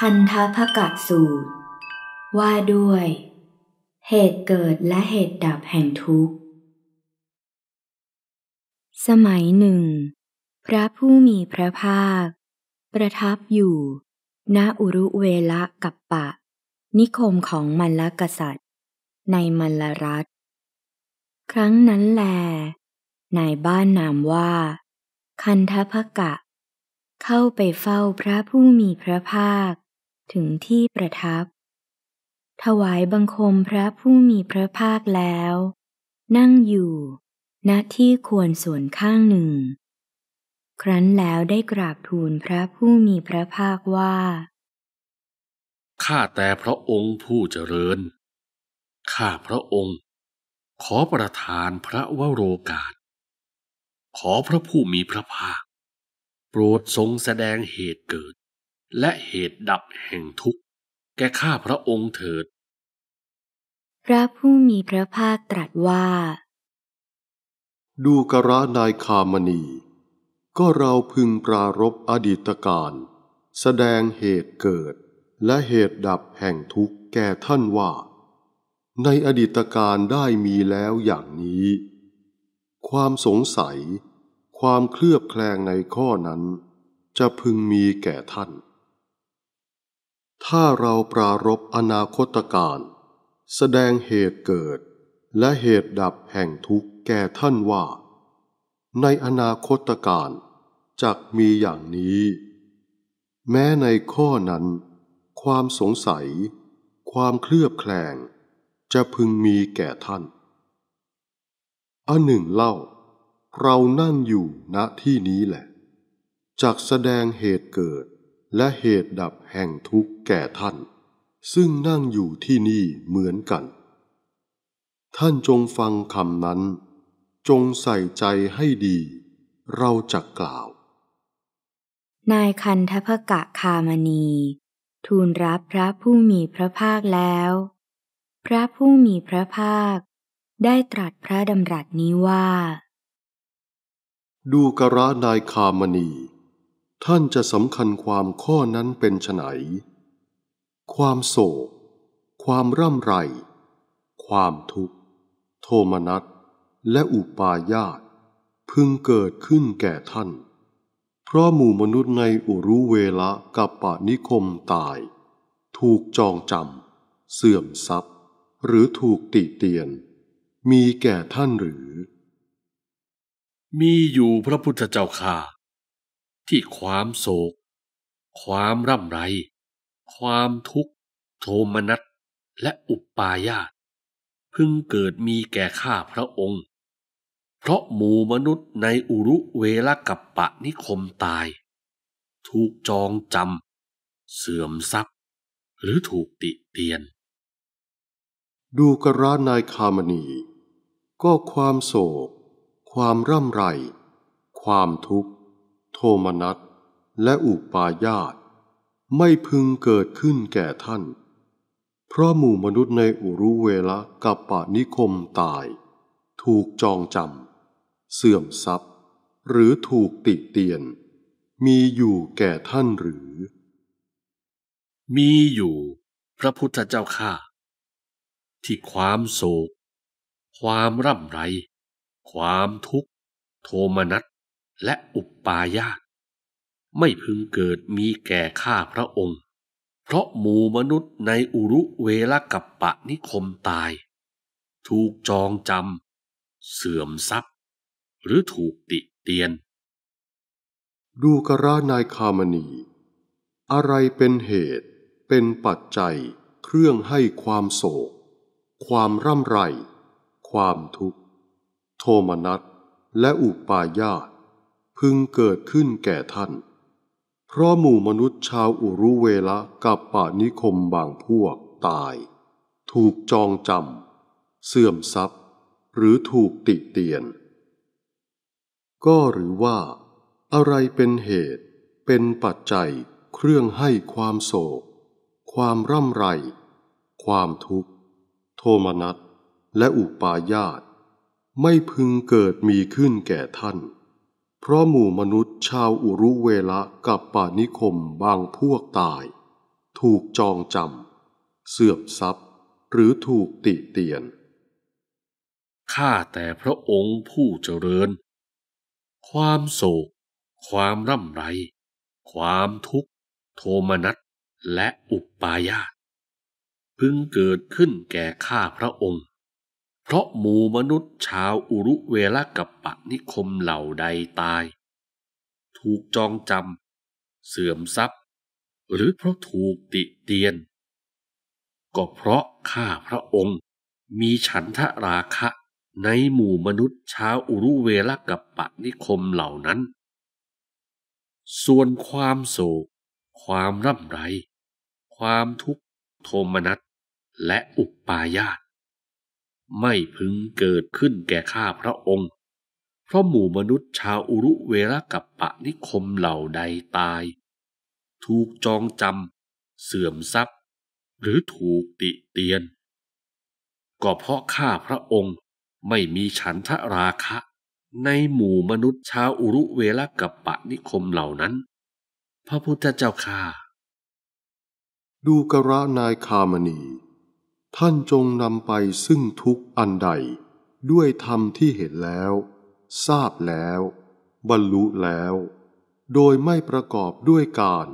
คันธภกัดสูตร ว่าด้วย เหตุเกิดและเหตุดับแห่งทุกข์ สมัยหนึ่ง พระผู้มีพระภาค ประทับอยู่ ณอุรุเวลกับปะ นิคมของมัลลกษัตริย์ ในมัลลรัฐ ครั้งนั้นแลนายบ้านนามว่า คันธภกะ เข้าไปเฝ้าพระผู้มีพระภาคถึงที่ประทับ ถวายบังคมพระผู้มีพระภาคแล้ว นั่งอยู่ณที่ควรส่วนข้างหนึ่ง ครั้นแล้วได้กราบทูลพระผู้มีพระภาคว่าข้าแต่พระองค์ผู้เจริญ ข้าพระองค์ขอประทานพระวโรกาส ขอพระผู้มีพระภาค โปรดทรงแสดงเหตุเกิดและเหตุดับแห่งทุกข์ แก่ข้าพระองค์เถิด พระผู้มีพระภาคตรัสว่า ดูกระนายคามณี ก็เราพึงปรารบอดีตการ แสดงเหตุเกิดและเหตุดับแห่งทุกข์แก่ท่านว่า ในอดีตการได้มีแล้วอย่างนี้ ความสงสัย ความเคลือบแคลงในข้อนั้น จะพึงมีแก่ท่านถ้าเราปรารบอนาคตการแสดงเหตุเกิดและเหตุดับแห่งทุกข์แก่ท่านว่า ในอนาคตการจักมีอย่างนี้ แม้ในข้อนั้นความสงสัย ความเคลือบแคลงจะพึงมีแก่ท่าน อันหนึ่งเล่า เรานั่งอยู่ณที่นี้แหละจักแสดงเหตุเกิดและเหตุดับแห่งทุกข์แก่ท่าน ซึ่งนั่งอยู่ที่นี่เหมือนกัน ท่านจงฟังคำนั้น จงใส่ใจให้ดี เราจะกล่าว นายคันทพกะคามณี ทูลรับพระผู้มีพระภาคแล้ว พระผู้มีพระภาคได้ตรัสพระดำรัสนี้ว่า ดูกระนายคามณีท่านจะสำคัญความข้อนั้นเป็นไฉนความโศกความร่ำไร ความทุกข์ โทมนัสและอุปาญาต พึงเกิดขึ้นแก่ท่าน เพราะหมู่มนุษย์ในอุรุเวละกับปะนิคมตาย ถูกจองจำเสื่อมทรัพย์ หรือถูกติเตียน มีแก่ท่านหรือ มีอยู่พระพุทธเจ้าค่ะที่ความโศก ความร่ำไร ความทุกข์โทมนัสและอุปาญาตพึงเกิดมีแก่ข้าพระองค์ เพราะหมู่มนุษย์ในอุรุเวลกัปปะนิคมตาย ถูกจองจำเสื่อมทรัพย์หรือถูกติเตียน ดูกระนายคามณี ก็ความโศก ความร่ำไร ความทุกข์ทมนัสและอุปาญาตไม่พึงเกิดขึ้นแก่ท่าน เพราะหมู่มนุษย์ในอุรุเวลากับปะนิคมตาย ถูกจองจำเสื่อมทรัพย์ หรือถูกติเตียน มีอยู่แก่ท่านหรือ มีอยู่พระพุทธเจ้าข้าที่ความโศก ความร่ำไร ความทุกข์โทมนัสและอุปปายาตไม่พึงเกิดมีแก่ข้าพระองค์ เพราะหมู่มนุษย์ในอุรุเวลกัปปะนิคมตาย ถูกจองจำเสื่อมทรัพย์ หรือถูกติเตียน ดูกระนายคามณี อะไรเป็นเหตุเป็นปัจจัยเครื่องให้ความโศก ความร่ำไร ความทุกข์ โทมนัส และอุปายาตพึงเกิดขึ้นแก่ท่าน เพราะหมู่มนุษย์ชาวอุรุเวละกับป่านิคมบางพวกตาย ถูกจองจำ เสื่อมทรัพย์ หรือถูกติเตียน ก็หรือว่า อะไรเป็นเหตุ เป็นปัจจัยเครื่องให้ความโศก ความร่ำไร ความทุกข์ โทมนัส และอุปาญาต ไม่พึงเกิดมีขึ้นแก่ท่านเพราะหมู่มนุษย์ชาวอุรุเวละกับป่านิคมบางพวกตาย ถูกจองจำเสื่อมทรัพย์หรือถูกติเตียนข้าแต่พระองค์ผู้เจริญ ความโศก ความร่ำไร ความทุกข์โทมนัสและอุปายาตพึงเกิดขึ้นแก่ข้าพระองค์เพราะหมู่มนุษย์ชาวอุรุเวลกัปปะนิคมเหล่าใดตาย ถูกจองจำเสื่อมทรัพย์ หรือเพราะถูกติเตียนก็เพราะข้าพระองค์มีฉันทะราคะในหมู่มนุษย์ชาวอุรุเวลกัปปะนิคมเหล่านั้น ส่วนความโศก ความร่ำไร ความทุกข์โทมนัสและอุปปายาตไม่พึงเกิดขึ้นแก่ข้าพระองค์ เพราะหมู่มนุษย์ชาวอุรุเวรกับปะนิคมเหล่าใดตาย ถูกจองจำเสื่อมทรัพย์ หรือถูกติเตียน ก็เพราะข้าพระองค์ไม่มีฉันทะราคะ ในหมู่มนุษย์ชาวอุรุเวรกับปะนิคมเหล่านั้น พระพุทธเจ้าข้าดูกระนายคามณีท่านจงนำไปซึ่งทุกอันใดด้วยธรรมที่เห็นแล้ว ทราบแล้ว บรรลุแล้ว โดยไม่ประกอบด้วยการ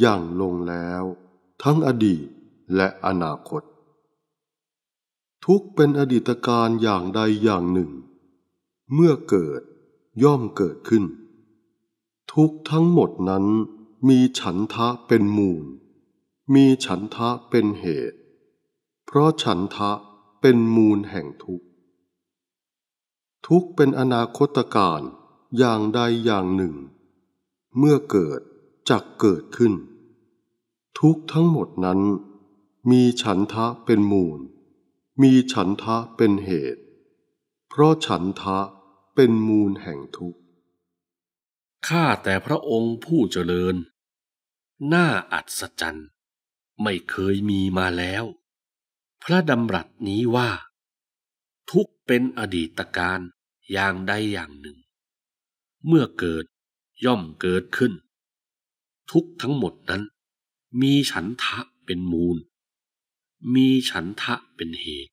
อย่างลงแล้ว ทั้งอดีตและอนาคต ทุกเป็นอดีตการอย่างใดอย่างหนึ่ง เมื่อเกิดย่อมเกิดขึ้น ทุกทั้งหมดนั้นมีฉันทะเป็นมูล มีฉันทะเป็นเหตุเพราะฉันทะเป็นมูลแห่งทุกข์ ทุกเป็นอนาคตการอย่างใดอย่างหนึ่ง เมื่อเกิดจักเกิดขึ้น ทุกทั้งหมดนั้นมีฉันทะเป็นมูล มีฉันทะเป็นเหตุ เพราะฉันทะเป็นมูลแห่งทุกข์ข้าแต่พระองค์ผู้เจริญน่าอัศจรรย์ไม่เคยมีมาแล้วพระดำรัสนี้ว่า ทุกเป็นอดีตการอย่างใดอย่างหนึ่ง เมื่อเกิดย่อมเกิดขึ้น ทุกทั้งหมดนั้น มีฉันทะเป็นมูล มีฉันทะเป็นเหตุ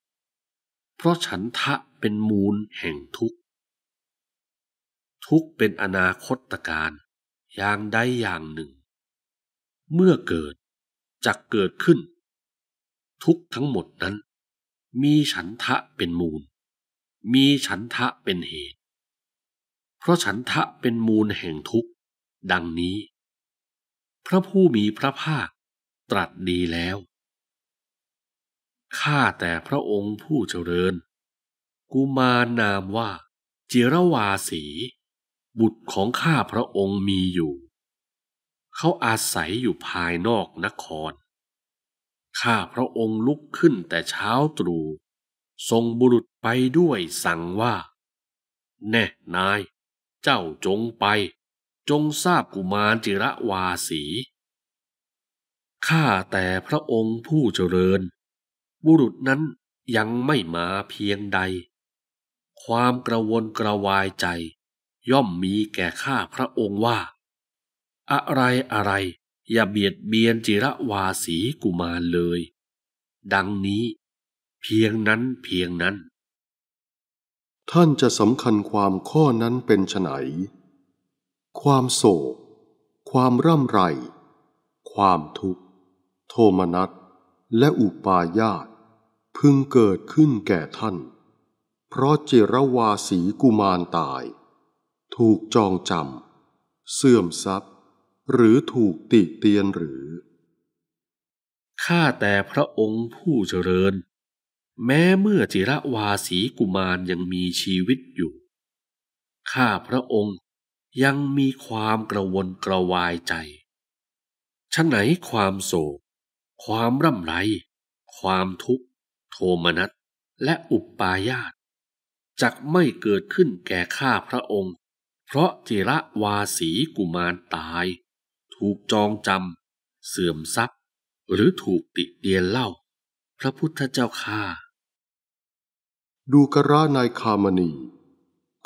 เพราะฉันทะเป็นมูลแห่งทุกทุกเป็นอนาคตการอย่างใดอย่างหนึ่ง เมื่อเกิดจักเกิดขึ้นทุกทั้งหมดนั้นมีฉันทะเป็นมูล มีฉันทะเป็นเหตุ เพราะฉันทะเป็นมูลแห่งทุกดังนี้พระผู้มีพระภาคตรัสดีแล้วข้าแต่พระองค์ผู้เจริญ กุมารนามว่าจิรวาสีบุตรของข้าพระองค์มีอยู่ เขาอาศัยอยู่ภายนอกนครข้าพระองค์ลุกขึ้นแต่เช้าตรู่ทรงบุรุษไปด้วยสั่งว่า แน่นายเจ้าจงไป จงทราบกุมารจิระวาสี ข้าแต่พระองค์ผู้เจริญ บุรุษนั้นยังไม่มาเพียงใด ความกระวนกระวายใจ ย่อมมีแก่ข้าพระองค์ว่า อะไรอะไรอย่าเบียดเบียนจิระวาสีกุมารเลย ดังนี้เพียงนั้นเพียงนั้น ท่านจะสำคัญความข้อนั้นเป็นไฉนความโศก ความร่ำไร ความทุกข์ โทมนัสและอุปาญาต พึงเกิดขึ้นแก่ท่าน เพราะจิรวาสีกุมารตาย ถูกจองจำเสื่อมทรัพย์หรือถูกติเตียนหรือ ข้าแต่พระองค์ผู้เจริญ แม้เมื่อจิระวาสีกุมารยังมีชีวิตอยู่ ข้าพระองค์ยังมีความกระวนกระวายใจชั้นไหนความโศก ความร่ำไร ความทุกข์ โทมนัสและอุปปาญาตจักไม่เกิดขึ้นแก่ข้าพระองค์ เพราะจิระวาสีกุมารตายถูกจองจำเสื่อมทรัพย์หรือถูกติเตียนเล่า พระพุทธเจ้าค่า ดูกระนายคามณี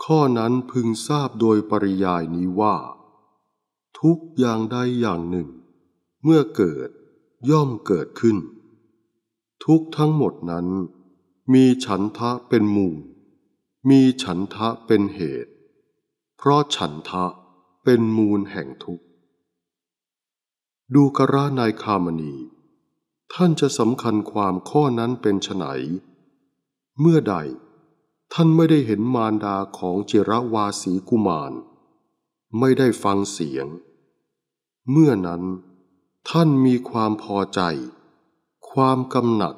ข้อนั้นพึงทราบโดยปริยายนี้ว่า ทุกอย่างใดอย่างหนึ่ง เมื่อเกิดย่อมเกิดขึ้น ทุกทั้งหมดนั้น มีฉันทะเป็นมูลมีฉันทะเป็นเหตุ เพราะฉันทะเป็นมูลแห่งทุกขดูกระนายคามณี ท่านจะสำคัญความข้อนั้นเป็นไฉนเมื่อใด ท่านไม่ได้เห็นมารดาของเจรวาสีกุมาร ไม่ได้ฟังเสียง เมื่อนั้นท่านมีความพอใจ ความกำหนัด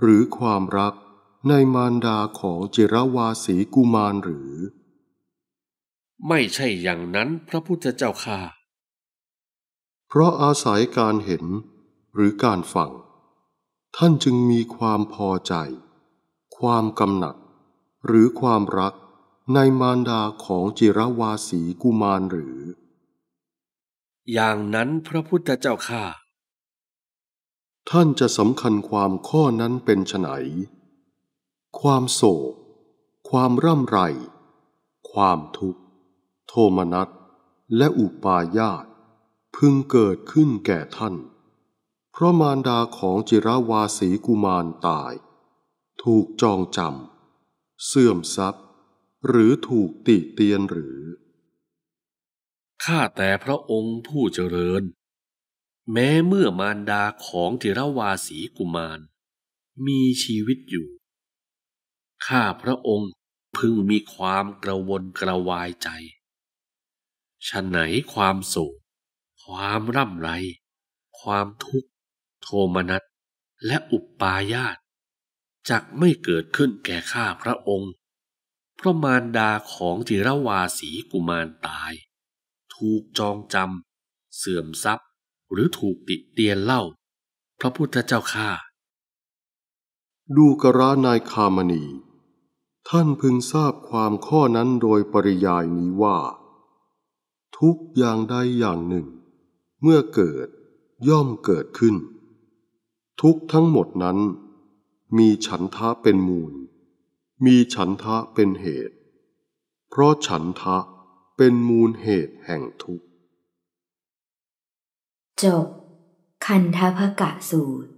หรือความรักในมารดาของเจรวาสีกุมารหรือ ไม่ใช่อย่างนั้นพระพุทธเจ้าค่ะพราะอาศัยการเห็นหรือการฟัง ท่านจึงมีความพอใจ ความกำหนัดหรือความรักในมารดาของจิรวาสีกุมารหรือ อย่างนั้นพระพุทธเจ้าข้าท่านจะสำคัญความข้อนั้นเป็นไฉนความโศกความร่ำไร ความทุกข์ โทมนัสและอุปาญาตพึงเกิดขึ้นแก่ท่าน เพราะมารดาของจิรวาสีกุมารตาย ถูกจองจำ เสื่อมทรัพย์ หรือถูกติเตียนหรือ ข้าแต่พระองค์ผู้เจริญ แม้เมื่อมารดาของจิรวาสีกุมาร มีชีวิตอยู่ ข้าพระองค์พึงมีความกระวนกระวายใจ ฉันไหนความสุขความร่ำไร ความทุกข์ โทมนัสและอุปปาญาตจักไม่เกิดขึ้นแก่ข้าพระองค์ เพราะมารดาของจิรวาสีกุมารตาย ถูกจองจำเสื่อมทรัพย์หรือถูกติเตียนเล่า พระพุทธเจ้าข้าดูกรานายคามณี ท่านพึงทราบความข้อนั้นโดยปริยายนี้ว่า ทุกอย่างใดอย่างหนึ่งเมื่อเกิดย่อมเกิดขึ้น ทุกทั้งหมดนั้นมีฉันทะเป็นมูล มีฉันทะเป็นเหตุ เพราะฉันทะเป็นมูลเหตุแห่งทุกจบ คันทภกะสูตร